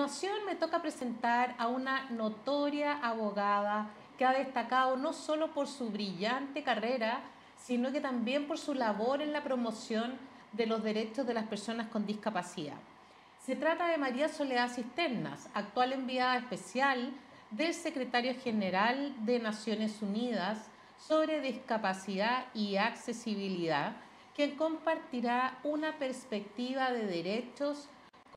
continuación me toca presentar a una notoria abogada que ha destacado no solo por su brillante carrera, sino que también por su labor en la promoción de los derechos de las personas con discapacidad. Se trata de María Soledad Cisternas, actual enviada especial del secretario general de Naciones Unidas sobre discapacidad y accesibilidad, quien compartirá una perspectiva de derechos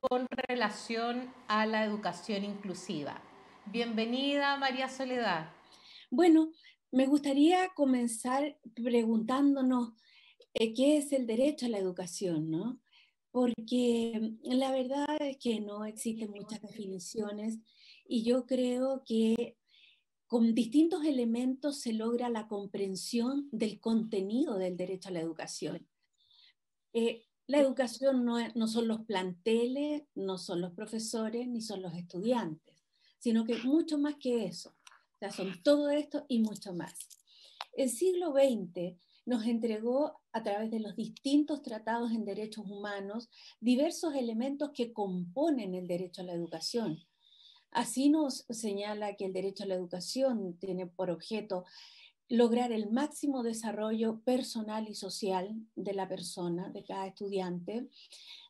con relación a la educación inclusiva. Bienvenida, María Soledad. Bueno, me gustaría comenzar preguntándonos eh, qué es el derecho a la educación, ¿no? Porque mm, la verdad es que no existen muchas definiciones y yo creo que con distintos elementos se logra la comprensión del contenido del derecho a la educación. Eh, la educación no, no son los planteles, no son los profesores, ni son los estudiantes, sino que mucho más que eso. O son todo esto y mucho más. El siglo XX nos entregó a través de los distintos tratados en derechos humanos diversos elementos que componen el derecho a la educación. Así nos señala que el derecho a la educación tiene por objeto lograr el máximo desarrollo personal y social de la persona, de cada estudiante.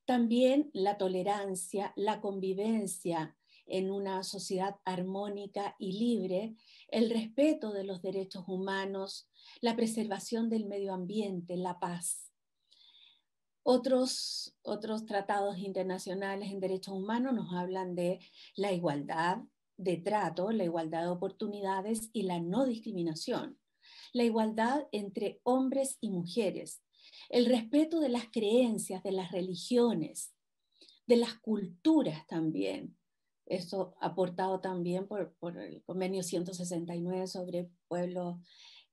También la tolerancia, la convivencia en una sociedad armónica y libre, el respeto de los derechos humanos, la preservación del medio ambiente, la paz. Otros, tratados internacionales en derechos humanos nos hablan de la igualdad de trato, la igualdad de oportunidades y la no discriminación la igualdad entre hombres y mujeres, el respeto de las creencias, de las religiones, de las culturas también. Esto aportado también por, el convenio 169 sobre pueblos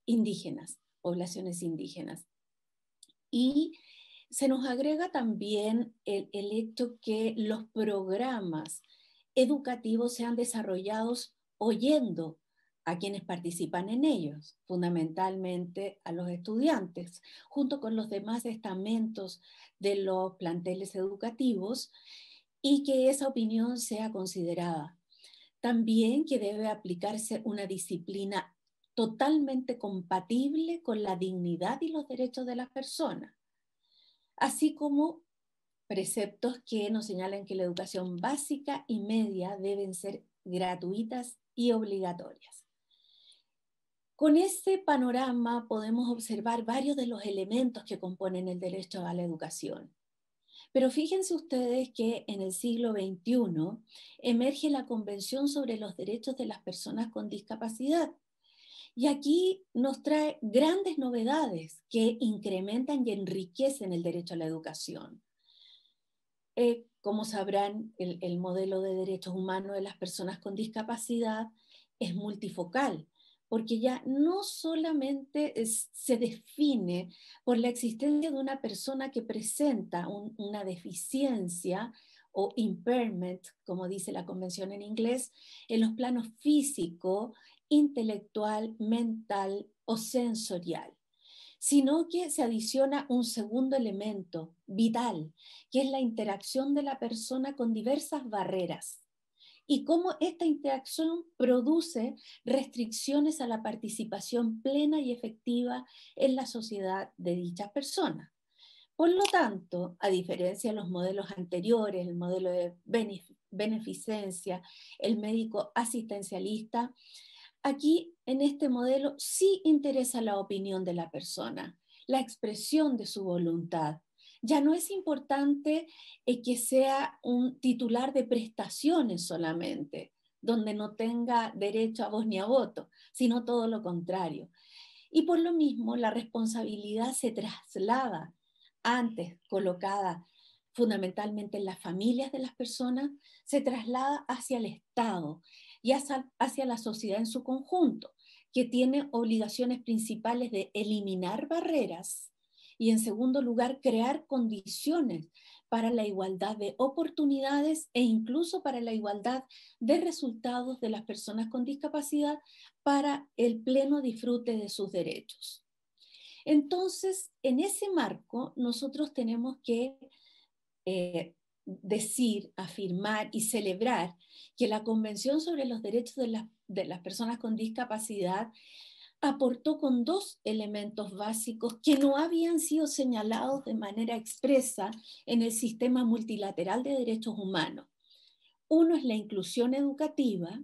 indígenas, poblaciones indígenas. Y se nos agrega también el, el, hecho que los programas educativos sean desarrollados oyendo a quienes participan en ellos, fundamentalmente a los estudiantes, junto con los demás estamentos de los planteles educativos, y que esa opinión sea considerada. También que debe aplicarse una disciplina totalmente compatible con la dignidad y los derechos de las personas, así como preceptos que nos señalan que la educación básica y media deben ser gratuitas y obligatorias. Con este panorama podemos observar varios de los elementos que componen el derecho a la educación. Pero fíjense ustedes que en el siglo XXI emerge la Convención sobre los Derechos de las Personas con Discapacidad. Y aquí nos trae grandes novedades que incrementan y enriquecen el derecho a la educación. Eh, como sabrán, el modelo de derechos humanos de las personas con discapacidad es multifocal porque ya no solamente se define por la existencia de una persona que presenta una deficiencia o impairment, como dice la convención en inglés, en los planos físico, intelectual, mental o sensorial sino que se adiciona un segundo elemento vital, que es la interacción de la persona con diversas barreras y cómo esta interacción produce restricciones a la participación plena y efectiva en la sociedad de dichas personas. Por lo tanto, a diferencia de los modelos anteriores, el modelo de beneficencia, el médico asistencialista, aquí en este modelo sí interesa la opinión de la persona, la expresión de su voluntad, ya no es importante eh, que sea un titular de prestaciones solamente, donde no tenga derecho a voz ni a voto, sino todo lo contrario. Y por lo mismo, la responsabilidad se traslada antes colocada fundamentalmente en las familias de las personas, se traslada hacia el Estado y hacia la sociedad en su conjunto, que tiene obligaciones principales de eliminar barreras y en segundo lugar, crear condiciones para la igualdad de oportunidades e incluso para la igualdad de resultados de las personas con discapacidad para el pleno disfrute de sus derechos. Entonces, en ese marco, nosotros tenemos que eh, decir, afirmar y celebrar que la Convención sobre los Derechos de las Personas con Discapacidad aportó con dos elementos básicos que no habían sido señalados de manera expresa en el sistema multilateral de derechos humanos. Uno es la inclusión educativa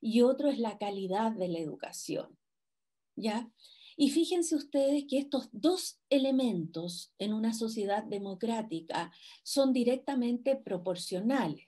y otro es la calidad de la educación. ¿Ya? Y fíjense ustedes que estos dos elementos en una sociedad democrática son directamente proporcionales.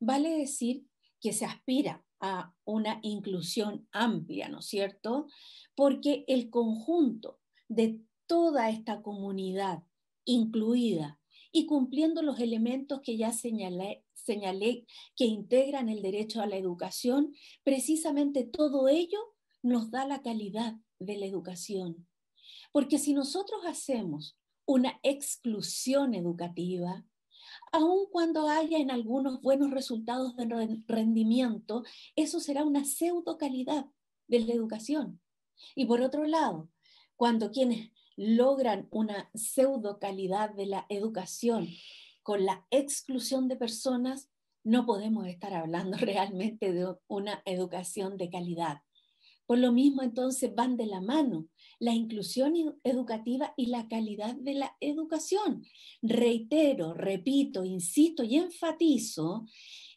Vale decir que se aspira a una inclusión amplia, ¿no es cierto? Porque el conjunto de toda esta comunidad incluida y cumpliendo los elementos que ya señalé, señalé que integran el derecho a la educación, precisamente todo ello nos da la calidad de la educación. Porque si nosotros hacemos una exclusión educativa, aun cuando haya en algunos buenos resultados de rendimiento, eso será una pseudo calidad de la educación. Y por otro lado, cuando quienes logran una pseudo calidad de la educación con la exclusión de personas, no podemos estar hablando realmente de una educación de calidad. Por lo mismo, entonces, van de la mano la inclusión e-, educativa y la calidad de la educación. Reitero, repito, insisto y enfatizo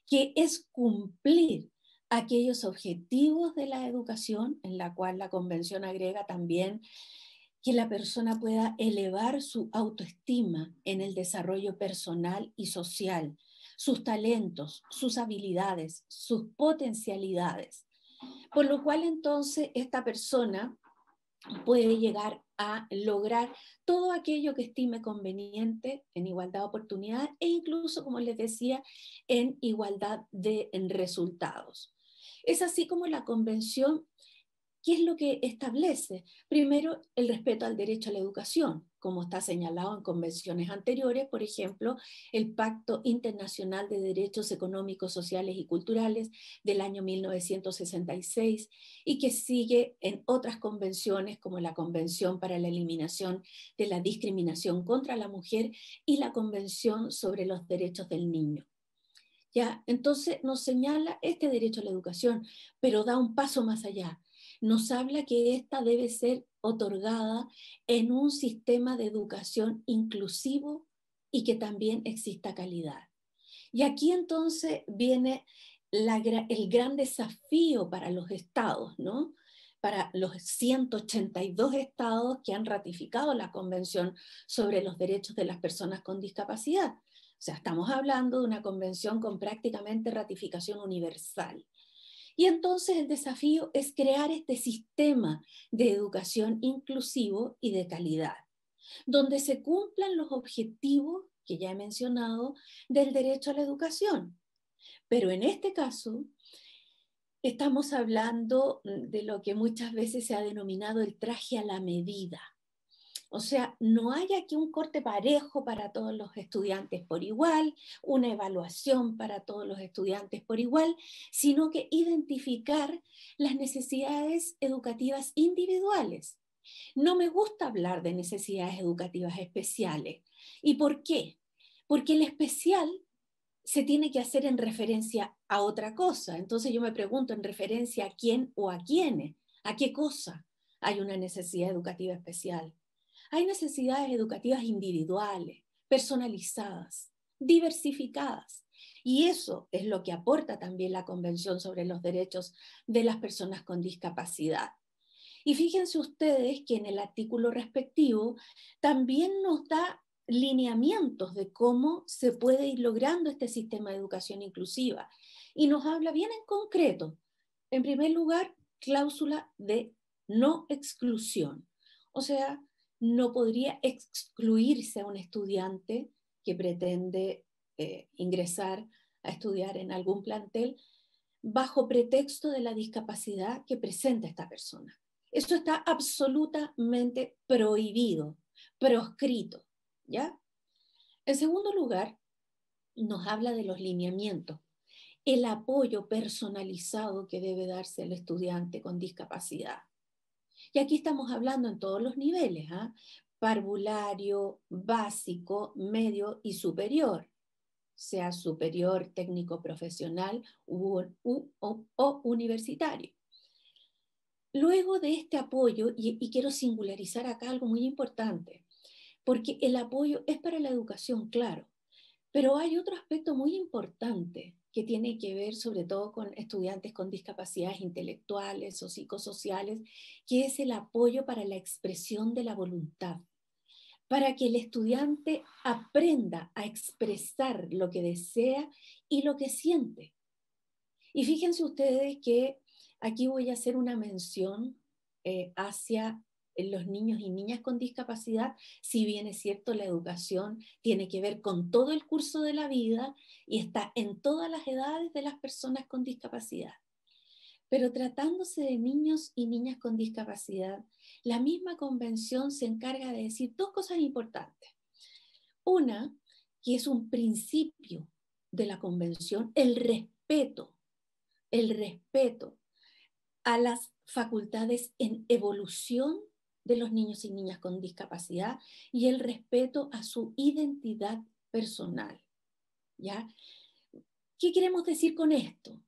que es cumplir aquellos objetivos de la educación, en la cual la Convención agrega también que la persona pueda elevar su autoestima en el desarrollo personal y social, sus talentos, sus habilidades, sus potencialidades. Por lo cual entonces esta persona puede llegar a lograr todo aquello que estime conveniente en igualdad de oportunidad e incluso, como les decía, en igualdad de resultados. Es así como la Convención, ¿qué es lo que establece? Primero, el respeto al derecho a la educación, como está señalado en convenciones anteriores, por ejemplo, el Pacto Internacional de Derechos Económicos, Sociales y Culturales del año 1966 y que sigue en otras convenciones como la Convención para la Eliminación de la Discriminación contra la Mujer y la Convención sobre los Derechos del Niño. Ya, entonces nos señala este derecho a la educación, pero da un paso más allá nos habla que esta debe ser otorgada en un sistema de educación inclusivo y que también exista calidad. Y aquí entonces viene el gran desafío para los estados, ¿no? para los 182 estados que han ratificado la Convención sobre los Derechos de las Personas con Discapacidad. O sea, estamos hablando de una convención con prácticamente ratificación universal. Y entonces el desafío es crear este sistema de educación inclusivo y de calidad, donde se cumplan los objetivos que ya he mencionado del derecho a la educación. Pero en este caso, estamos hablando de lo que muchas veces se ha denominado el traje a la medida. O sea, no hay aquí un corte parejo para todos los estudiantes por igual, una evaluación para todos los estudiantes por igual, sino que identificar las necesidades educativas individuales. No me gusta hablar de necesidades educativas especiales. ¿Y por qué? Porque el especial se tiene que hacer en referencia a otra cosa. Entonces yo me pregunto en referencia a quién o a quiénes, a qué cosa hay una necesidad educativa especial. Hay necesidades educativas individuales, personalizadas, diversificadas. Y eso es lo que aporta también la Convención sobre los Derechos de las Personas con Discapacidad. Y fíjense ustedes que en el artículo respectivo también nos da lineamientos de cómo se puede ir logrando este sistema de educación inclusiva. Y nos habla bien en concreto, en primer lugar, cláusula de no exclusión. O sea, no podría excluirse a un estudiante que pretende eh, ingresar a estudiar en algún plantel bajo pretexto de la discapacidad que presenta esta persona. Eso está absolutamente prohibido, proscrito, ¿ya? En segundo lugar, nos habla de los lineamientos, el apoyo personalizado que debe darse al estudiante con discapacidad. Y aquí estamos hablando en todos los niveles, ¿ah? parvulario, básico, medio y superior, sea superior técnico profesional o, universitario. Luego de este apoyo, y, y quiero singularizar acá algo muy importante, porque el apoyo es para la educación, claro, pero hay otro aspecto muy importante que tiene que ver sobre todo con estudiantes con discapacidades intelectuales o psicosociales, que es el apoyo para la expresión de la voluntad, para que el estudiante aprenda a expresar lo que desea y lo que siente. Y fíjense ustedes que aquí voy a hacer una mención eh, hacia en los niños y niñas con discapacidad, si bien es cierto, la educación tiene que ver con todo el curso de la vida y está en todas las edades de las personas con discapacidad. Pero tratándose de niños y niñas con discapacidad, la misma convención se encarga de decir dos cosas importantes. Una, que es un principio de la convención, el respeto, el respeto a las facultades en evolución de los niños y niñas con discapacidad y el respeto a su identidad personal. ¿Ya? ¿Qué queremos decir con esto?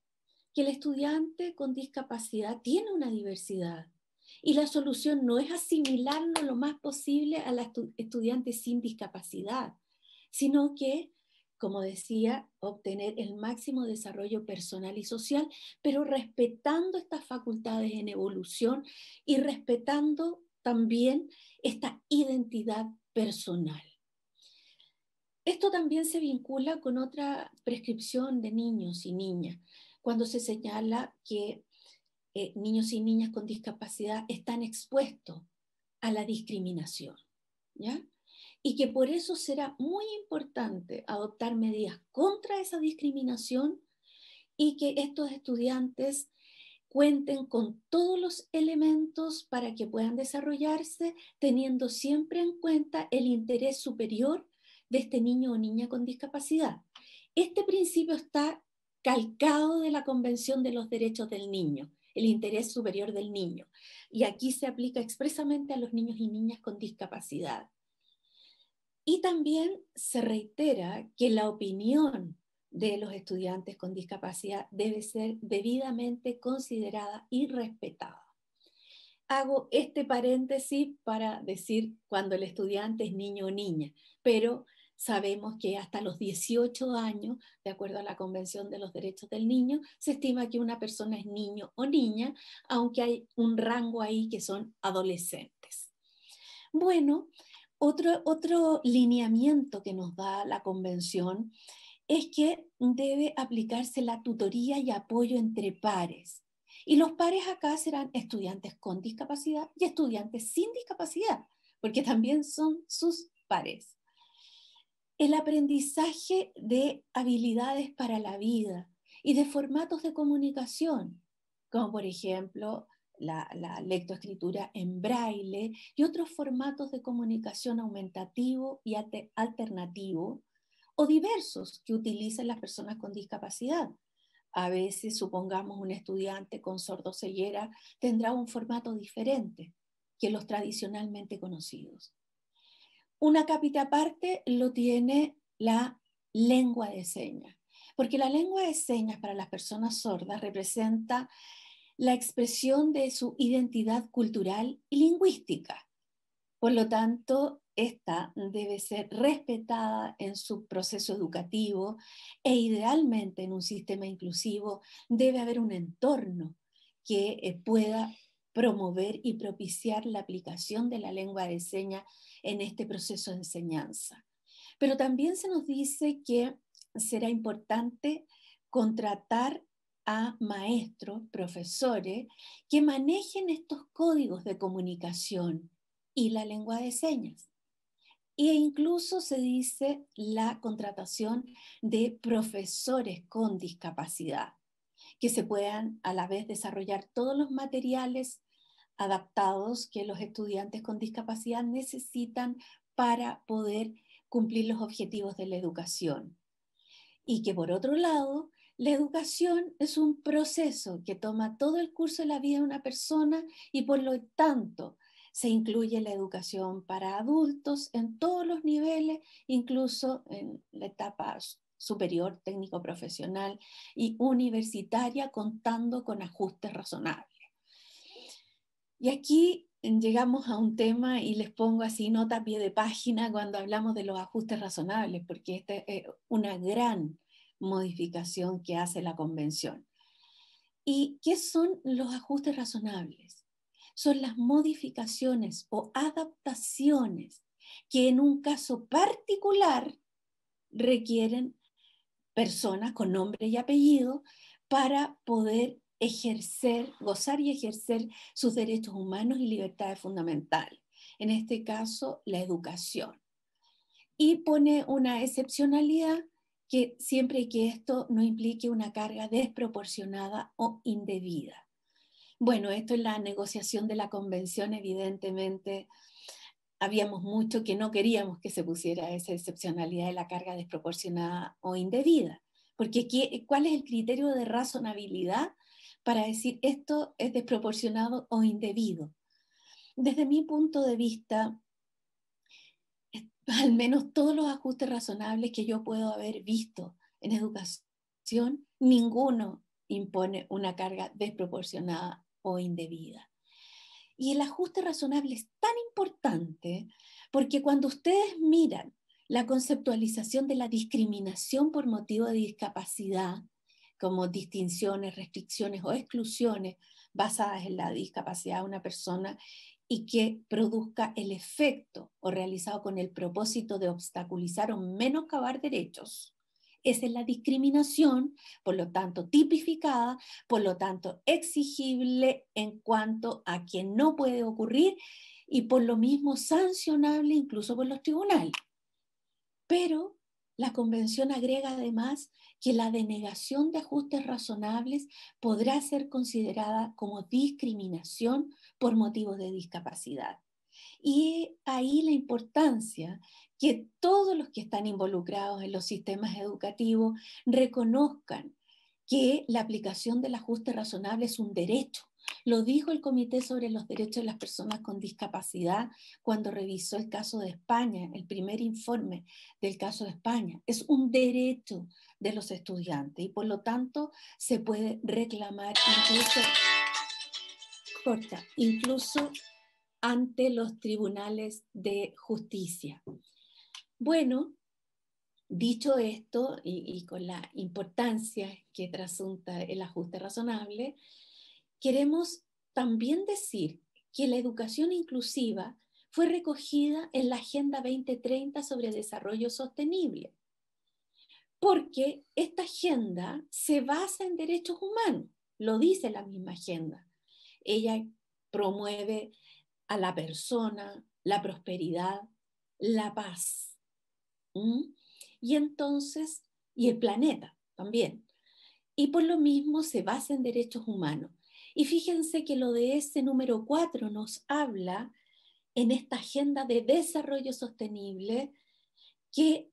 Que el estudiante con discapacidad tiene una diversidad y la solución no es asimilarlo lo más posible a la estudiantes estudiante sin discapacidad, sino que, como decía, obtener el máximo desarrollo personal y social, pero respetando estas facultades en evolución y respetando también esta identidad personal. Esto también se vincula con otra prescripción de niños y niñas, cuando se señala que eh, niños y niñas con discapacidad están expuestos a la discriminación, Y que por eso será muy importante adoptar medidas contra esa discriminación y que estos estudiantes cuenten con todos los elementos para que puedan desarrollarse, teniendo siempre en cuenta el interés superior de este niño o niña con discapacidad. Este principio está calcado de la Convención de los Derechos del Niño, el interés superior del niño, y aquí se aplica expresamente a los niños y niñas con discapacidad. Y también se reitera que la opinión de los estudiantes con discapacidad debe ser debidamente considerada y respetada. Hago este paréntesis para decir cuando el estudiante es niño o niña, pero sabemos que hasta los 18 años, de acuerdo a la Convención de los Derechos del Niño, se estima que una persona es niño o niña, aunque hay un rango ahí que son adolescentes. Bueno, otro, otro lineamiento que nos da la Convención es que debe aplicarse la tutoría y apoyo entre pares. Y los pares acá serán estudiantes con discapacidad y estudiantes sin discapacidad, porque también son sus pares. El aprendizaje de habilidades para la vida y de formatos de comunicación, como por ejemplo la, lectoescritura en braille y otros formatos de comunicación aumentativo y alternativo, o diversos que utilizan las personas con discapacidad. A veces, supongamos, un estudiante con sordoceguera tendrá un formato diferente que los tradicionalmente conocidos. Una capita aparte lo tiene la lengua de señas, porque la lengua de señas para las personas sordas representa la expresión de su identidad cultural y lingüística. Por lo tanto, esta debe ser respetada en su proceso educativo e idealmente en un sistema inclusivo debe haber un entorno que eh, pueda promover y propiciar la aplicación de la lengua de señas en este proceso de enseñanza. Pero también se nos dice que será importante contratar a maestros, profesores, que manejen estos códigos de comunicación y la lengua de señas. E incluso se dice la contratación de profesores con discapacidad, que se puedan a la vez desarrollar todos los materiales adaptados que los estudiantes con discapacidad necesitan para poder cumplir los objetivos de la educación. Y que por otro lado, la educación es un proceso que toma todo el curso de la vida de una persona y por lo tanto se incluye la educación para adultos en todos los niveles, incluso en la etapa superior, técnico profesional y universitaria, contando con ajustes razonables. Y aquí mm, llegamos a un tema y les pongo así nota a pie de página cuando hablamos de los ajustes razonables, porque esta es una gran modificación que hace la convención. ¿Y qué son los ajustes razonables? son las modificaciones o adaptaciones que en un caso particular requieren personas con nombre y apellido para poder ejercer, gozar y ejercer sus derechos humanos y libertades fundamentales. En este caso, la educación. Y pone una excepcionalidad que siempre que esto no implique una carga desproporcionada o indebida. Bueno, esto es la negociación de la convención, evidentemente. Habíamos mucho que no queríamos que se pusiera esa excepcionalidad de la carga desproporcionada o indebida, porque ¿cuál es el criterio de razonabilidad para decir esto es desproporcionado o indebido? Desde mi punto de vista, al menos todos los ajustes razonables que yo puedo haber visto en educación, ninguno impone una carga desproporcionada o indebida. Y el ajuste razonable es tan importante porque cuando ustedes miran la conceptualización de la discriminación por motivo de discapacidad, como distinciones, restricciones o exclusiones basadas en la discapacidad de una persona y que produzca el efecto o realizado con el propósito de obstaculizar o menoscabar derechos, esa es la discriminación, por lo tanto tipificada, por lo tanto exigible en cuanto a quien no puede ocurrir y por lo mismo sancionable incluso por los tribunales. Pero la Convención agrega además que la denegación de ajustes razonables podrá ser considerada como discriminación por motivos de discapacidad. Y ahí la importancia que todos los que están involucrados en los sistemas educativos reconozcan que la aplicación del ajuste razonable es un derecho. Lo dijo el Comité sobre los Derechos de las Personas con Discapacidad cuando revisó el caso de España, el primer informe del caso de España. Es un derecho de los estudiantes y por lo tanto se puede reclamar incluso, corta, incluso ante los tribunales de justicia. Bueno, dicho esto y, con la importancia que trasunta el ajuste razonable, queremos también decir que la educación inclusiva fue recogida en la Agenda 2030 sobre Desarrollo Sostenible, porque esta agenda se basa en derechos humanos, lo dice la misma agenda. Ella promueve a la persona, la prosperidad, la paz. Y entonces, y el planeta también. Y por lo mismo se basa en derechos humanos. Y fíjense que lo de ese número 4 nos habla en esta agenda de desarrollo sostenible que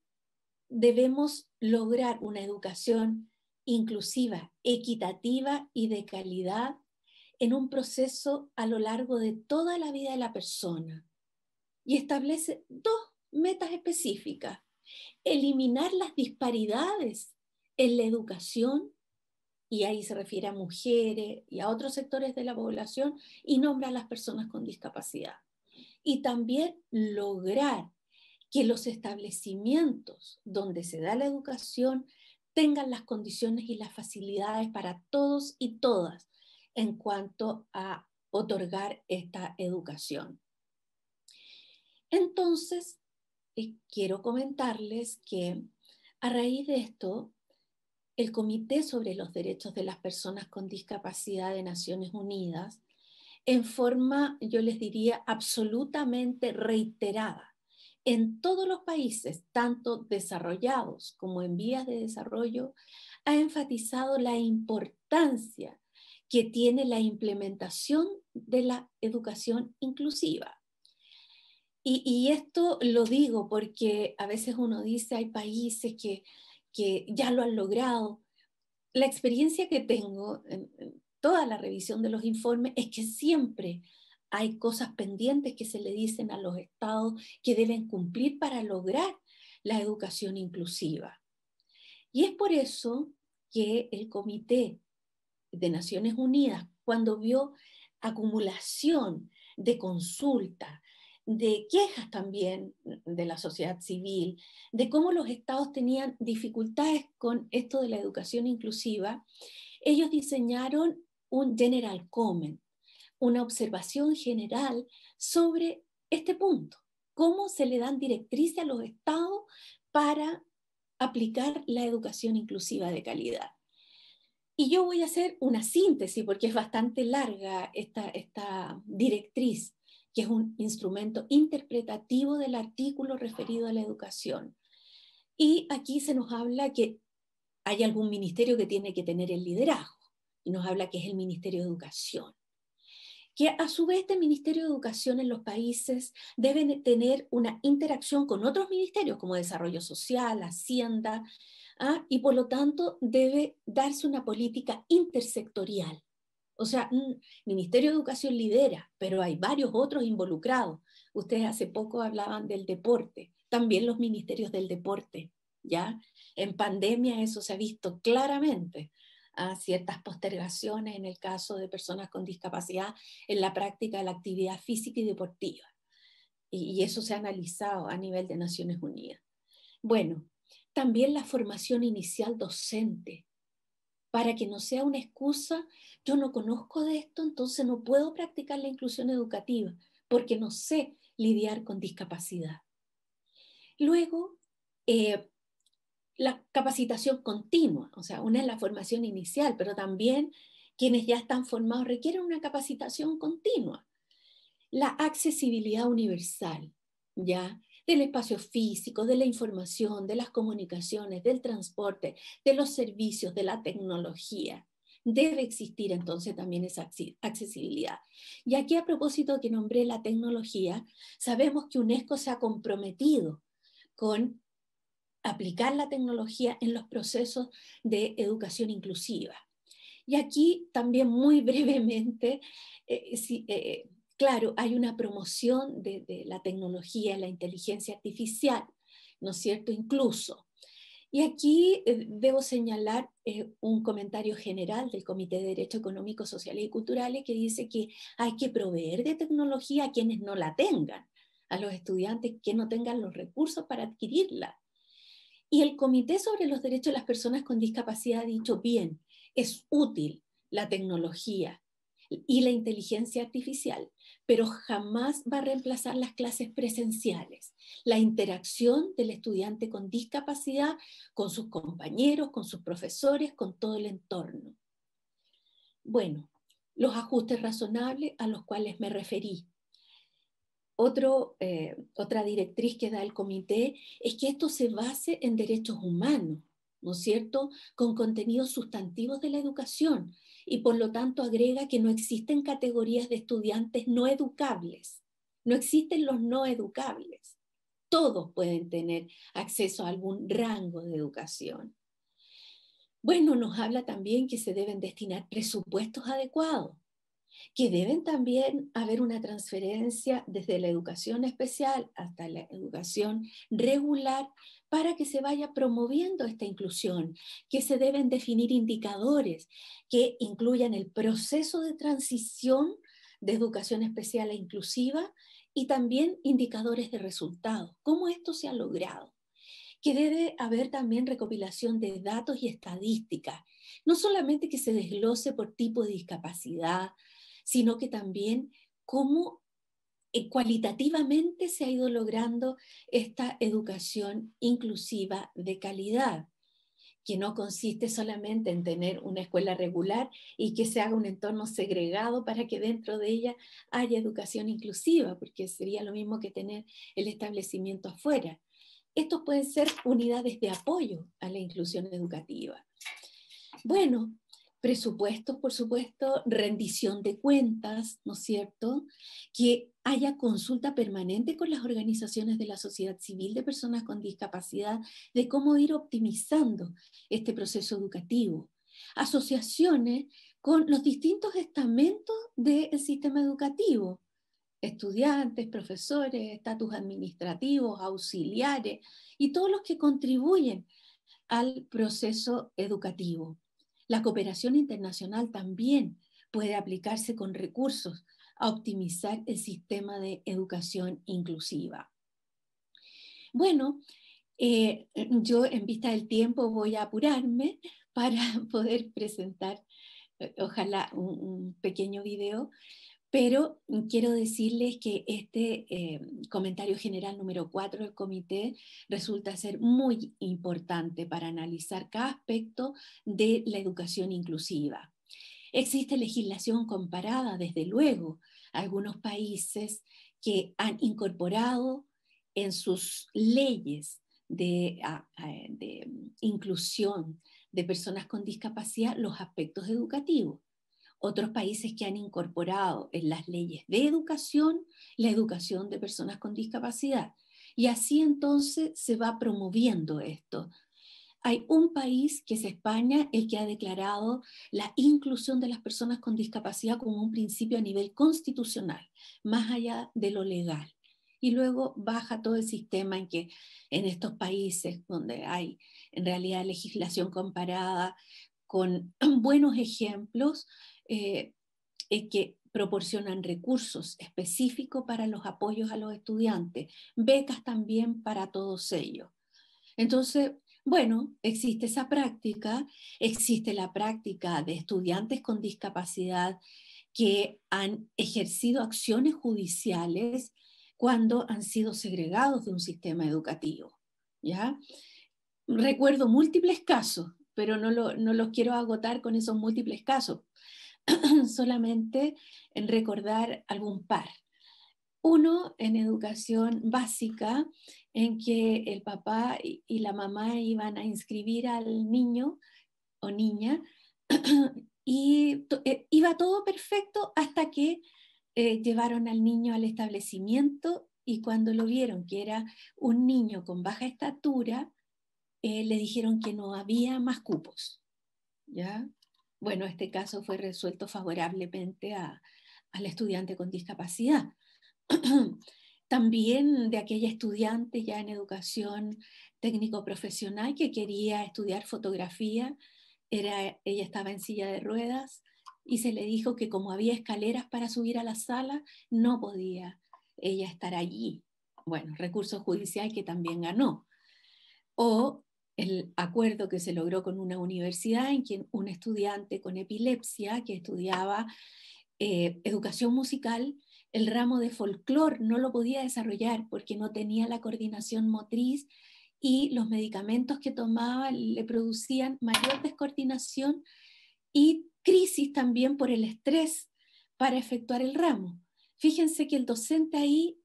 debemos lograr una educación inclusiva, equitativa y de calidad en un proceso a lo largo de toda la vida de la persona y establece dos metas específicas. Eliminar las disparidades en la educación, y ahí se refiere a mujeres y a otros sectores de la población, y nombra a las personas con discapacidad. Y también lograr que los establecimientos donde se da la educación tengan las condiciones y las facilidades para todos y todas, en cuanto a otorgar esta educación. Entonces, eh, quiero comentarles que a raíz de esto, el Comité sobre los Derechos de las Personas con Discapacidad de Naciones Unidas, en forma, yo les diría, absolutamente reiterada, en todos los países, tanto desarrollados como en vías de desarrollo, ha enfatizado la importancia que tiene la implementación de la educación inclusiva. Y, esto lo digo porque a veces uno dice, hay países que, ya lo han logrado. La experiencia que tengo en toda la revisión de los informes es que siempre hay cosas pendientes que se le dicen a los estados que deben cumplir para lograr la educación inclusiva. Y es por eso que el comité de Naciones Unidas cuando vio acumulación de consultas, de quejas también de la sociedad civil, de cómo los estados tenían dificultades con esto de la educación inclusiva, ellos diseñaron un general comment, una observación general sobre este punto, cómo se le dan directrices a los estados para aplicar la educación inclusiva de calidad. Y yo voy a hacer una síntesis, porque es bastante larga esta, directriz, que es un instrumento interpretativo del artículo referido a la educación. Y aquí se nos habla que hay algún ministerio que tiene que tener el liderazgo, y nos habla que es el Ministerio de Educación que a su vez este Ministerio de Educación en los países debe tener una interacción con otros ministerios como Desarrollo Social, Hacienda, ¿ah? y por lo tanto debe darse una política intersectorial. O sea, el Ministerio de Educación lidera, pero hay varios otros involucrados. Ustedes hace poco hablaban del deporte, también los ministerios del deporte, ¿ya? En pandemia eso se ha visto claramente, a ¿ah? ciertas postergaciones en el caso de personas con discapacidad en la práctica de la actividad física y deportiva. y eso se ha analizado a nivel de Naciones Unidas. Bueno, también la formación inicial docente, para que no sea una excusa, yo no conozco de esto, entonces no puedo practicar la inclusión educativa, porque no sé lidiar con discapacidad. Luego, eh, la capacitación continua, o sea, una es la formación inicial, pero también quienes ya están formados requieren una capacitación continua. La accesibilidad universal, ¿ya? del espacio físico, de la información, de las comunicaciones, del transporte, de los servicios, de la tecnología. Debe existir entonces también esa accesibilidad. Y aquí a propósito que nombré la tecnología, sabemos que UNESCO se ha comprometido con aplicar la tecnología en los procesos de educación inclusiva. Y aquí también muy brevemente, eh, si, eh, claro, hay una promoción de, la tecnología, la inteligencia artificial, ¿no es cierto? Incluso. Y aquí eh, debo señalar eh, un comentario general del Comité de Derechos Económico, Sociales y Culturales que dice que hay que proveer de tecnología a quienes no la tengan, a los estudiantes que no tengan los recursos para adquirirla. Y el Comité sobre los Derechos de las Personas con Discapacidad ha dicho, bien, es útil la tecnología, y la inteligencia artificial, pero jamás va a reemplazar las clases presenciales, la interacción del estudiante con discapacidad, con sus compañeros, con sus profesores, con todo el entorno. Bueno, los ajustes razonables a los cuales me referí. Eh, otra directriz que da el comité es que esto se base en derechos humanos ¿no es cierto?, con contenidos sustantivos de la educación y por lo tanto agrega que no existen categorías de estudiantes no educables, no existen los no educables. Todos pueden tener acceso a algún rango de educación. Bueno, nos habla también que se deben destinar presupuestos adecuados que deben también haber una transferencia desde la educación especial hasta la educación regular para que se vaya promoviendo esta inclusión, que se deben definir indicadores que incluyan el proceso de transición de educación especial e inclusiva y también indicadores de resultados, cómo esto se ha logrado que debe haber también recopilación de datos y estadísticas, no solamente que se desglose por tipo de discapacidad, sino que también cómo eh, cualitativamente se ha ido logrando esta educación inclusiva de calidad que no consiste solamente en tener una escuela regular y que se haga un entorno segregado para que dentro de ella haya educación inclusiva, porque sería lo mismo que tener el establecimiento afuera. Estos pueden ser unidades de apoyo a la inclusión educativa. Bueno, presupuestos, por supuesto, rendición de cuentas, ¿no es cierto? Que haya consulta permanente con las organizaciones de la sociedad civil de personas con discapacidad de cómo ir optimizando este proceso educativo. Asociaciones con los distintos estamentos del sistema educativo, estudiantes, profesores, estatus administrativos, auxiliares y todos los que contribuyen al proceso educativo. La cooperación internacional también puede aplicarse con recursos a optimizar el sistema de educación inclusiva. Bueno, eh, yo en vista del tiempo voy a apurarme para poder presentar, eh, ojalá, un pequeño video pero quiero decirles que este eh, comentario general número 4 del comité resulta ser muy importante para analizar cada aspecto de la educación inclusiva. Existe legislación comparada, desde luego, a algunos países que han incorporado en sus leyes de ah, eh, inclusión de personas con discapacidad los aspectos educativos otros países que han incorporado en las leyes de educación la educación de personas con discapacidad. Y así entonces se va promoviendo esto. Hay un país que es España, el que ha declarado la inclusión de las personas con discapacidad como un principio a nivel constitucional, más allá de lo legal. Y luego baja todo el sistema en que en estos países donde hay en realidad legislación comparada con buenos ejemplos, eh, que proporcionan recursos específicos para los apoyos a los estudiantes, becas también para todos ellos. Entonces, bueno, existe esa práctica, existe la práctica de estudiantes con discapacidad que han ejercido acciones judiciales cuando han sido segregados de un sistema educativo. ¿ya? Recuerdo múltiples casos, pero no los quiero agotar con esos múltiples casos, solamente en recordar algún par. Uno en educación básica, en que el papá y la mamá iban a inscribir al niño o niña y eh, iba todo perfecto hasta que eh, llevaron al niño al establecimiento y cuando lo vieron que era un niño con baja estatura, eh, le dijeron que no había más cupos. ¿ya? bueno, este caso fue resuelto favorablemente al estudiante con discapacidad. También de aquella estudiante ya en educación técnico-profesional que quería estudiar fotografía, era, ella estaba en silla de ruedas y se le dijo que como había escaleras para subir a la sala, no podía ella estar allí. Bueno, recurso judicial que también ganó. O el acuerdo que se logró con una universidad en quien un estudiante con epilepsia que estudiaba eh, educación musical, el ramo de folclore no lo podía desarrollar porque no tenía la coordinación motriz y los medicamentos que tomaba le producían mayor descoordinación y crisis también por el estrés para efectuar el ramo. Fíjense que el docente ahí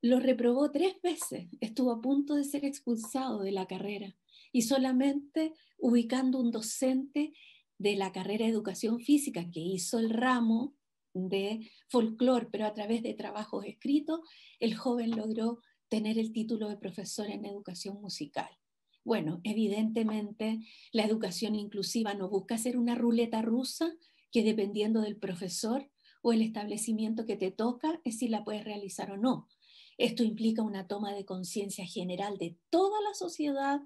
lo reprobó tres veces, estuvo a punto de ser expulsado de la carrera y solamente ubicando un docente de la carrera de educación física que hizo el ramo de folclore, pero a través de trabajos escritos, el joven logró tener el título de profesor en educación musical. Bueno, evidentemente la educación inclusiva no busca ser una ruleta rusa que dependiendo del profesor o el establecimiento que te toca es si la puedes realizar o no. Esto implica una toma de conciencia general de toda la sociedad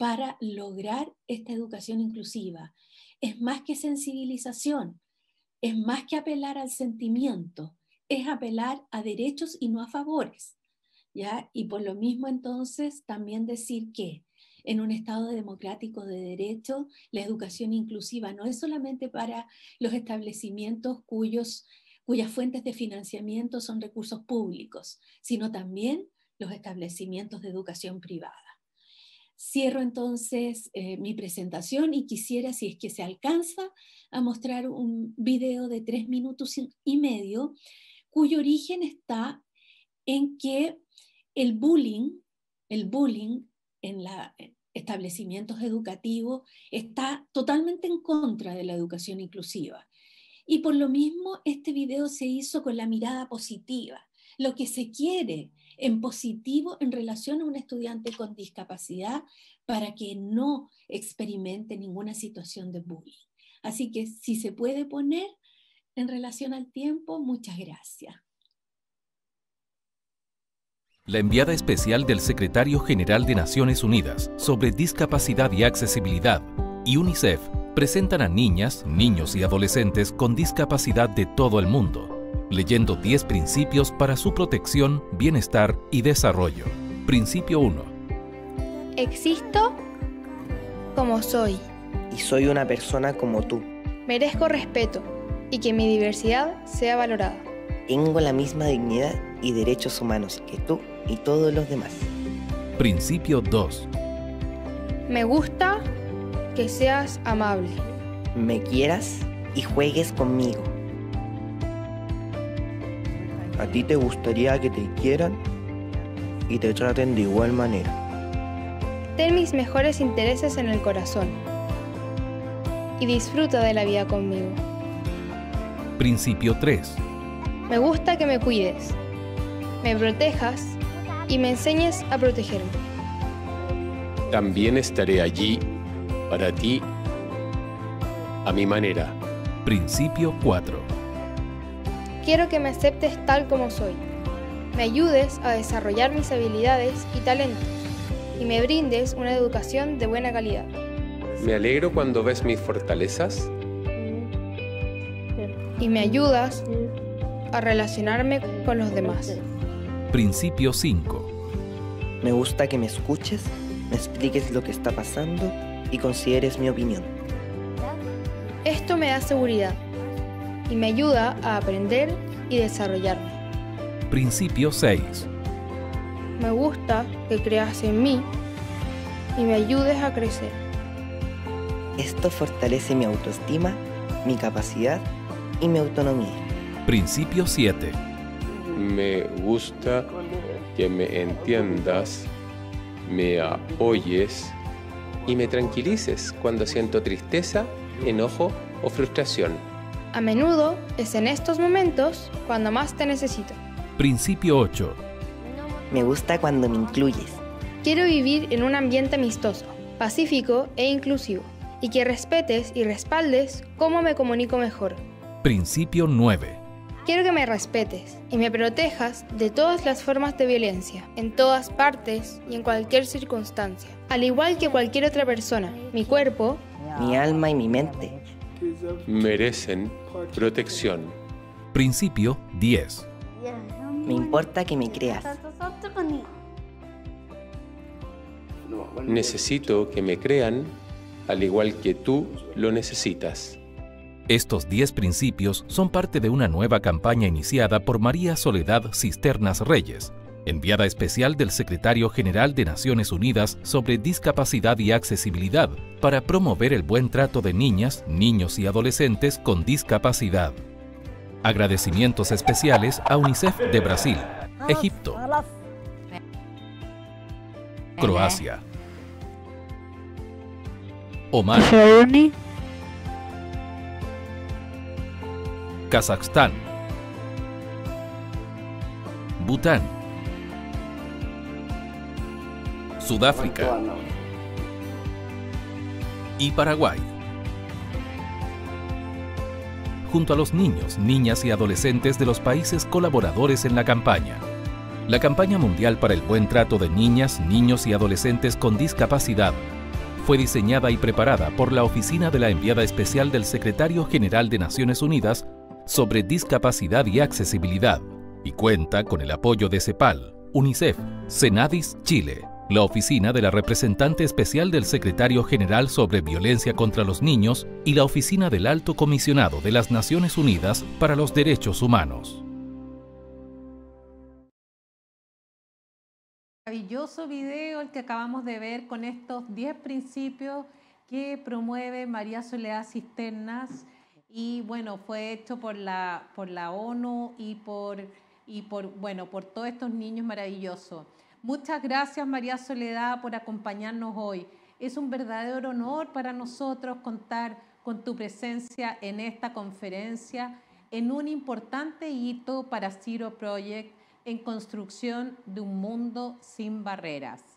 para lograr esta educación inclusiva. Es más que sensibilización, es más que apelar al sentimiento, es apelar a derechos y no a favores. ¿ya? Y por lo mismo entonces también decir que en un Estado democrático de derecho, la educación inclusiva no es solamente para los establecimientos cuyos, cuyas fuentes de financiamiento son recursos públicos, sino también los establecimientos de educación privada. Cierro entonces eh, mi presentación y quisiera, si es que se alcanza, a mostrar un video de tres minutos y medio, cuyo origen está en que el bullying, el bullying en la eh, establecimientos educativos está totalmente en contra de la educación inclusiva. Y por lo mismo este video se hizo con la mirada positiva. Lo que se quiere en positivo en relación a un estudiante con discapacidad para que no experimente ninguna situación de bullying. Así que si se puede poner en relación al tiempo, muchas gracias. La enviada especial del Secretario General de Naciones Unidas sobre Discapacidad y Accesibilidad y UNICEF presentan a niñas, niños y adolescentes con discapacidad de todo el mundo leyendo 10 principios para su protección, bienestar y desarrollo. Principio 1. Existo como soy. Y soy una persona como tú. Merezco respeto y que mi diversidad sea valorada. Tengo la misma dignidad y derechos humanos que tú y todos los demás. Principio 2. Me gusta que seas amable. Me quieras y juegues conmigo. ¿A ti te gustaría que te quieran y te traten de igual manera? Ten mis mejores intereses en el corazón y disfruta de la vida conmigo. Principio 3. Me gusta que me cuides, me protejas y me enseñes a protegerme. También estaré allí para ti a mi manera. Principio 4. Quiero que me aceptes tal como soy, me ayudes a desarrollar mis habilidades y talentos y me brindes una educación de buena calidad. Me alegro cuando ves mis fortalezas y me ayudas a relacionarme con los demás. Principio 5. Me gusta que me escuches, me expliques lo que está pasando y consideres mi opinión. Esto me da seguridad y me ayuda a aprender y desarrollarme. Principio 6. Me gusta que creas en mí y me ayudes a crecer. Esto fortalece mi autoestima, mi capacidad y mi autonomía. Principio 7. Me gusta que me entiendas, me apoyes y me tranquilices cuando siento tristeza, enojo o frustración. A menudo es en estos momentos cuando más te necesito. Principio 8. Me gusta cuando me incluyes. Quiero vivir en un ambiente amistoso, pacífico e inclusivo, y que respetes y respaldes cómo me comunico mejor. Principio 9. Quiero que me respetes y me protejas de todas las formas de violencia, en todas partes y en cualquier circunstancia, al igual que cualquier otra persona, mi cuerpo, mi alma y mi mente merecen protección. Principio 10. Me importa que me creas. Necesito que me crean al igual que tú lo necesitas. Estos 10 principios son parte de una nueva campaña iniciada por María Soledad Cisternas Reyes, enviada especial del secretario general de Naciones Unidas sobre discapacidad y accesibilidad, para promover el buen trato de niñas, niños y adolescentes con discapacidad. Agradecimientos especiales a UNICEF de Brasil, Egipto, Croacia, Oman, Kazajstán, Bután, Sudáfrica y Paraguay. Junto a los niños, niñas y adolescentes de los países colaboradores en la campaña. La campaña mundial para el buen trato de niñas, niños y adolescentes con discapacidad fue diseñada y preparada por la oficina de la enviada especial del secretario general de Naciones Unidas sobre discapacidad y accesibilidad y cuenta con el apoyo de CEPAL, UNICEF, CENADIS Chile, la Oficina de la Representante Especial del Secretario General sobre Violencia contra los Niños y la Oficina del Alto Comisionado de las Naciones Unidas para los Derechos Humanos. Maravilloso video el que acabamos de ver con estos 10 principios que promueve María Soledad Cisternas y bueno, fue hecho por la, por la ONU y por, y por, bueno, por todos estos niños maravillosos. Muchas gracias María Soledad por acompañarnos hoy. Es un verdadero honor para nosotros contar con tu presencia en esta conferencia, en un importante hito para Ciro Project en construcción de un mundo sin barreras.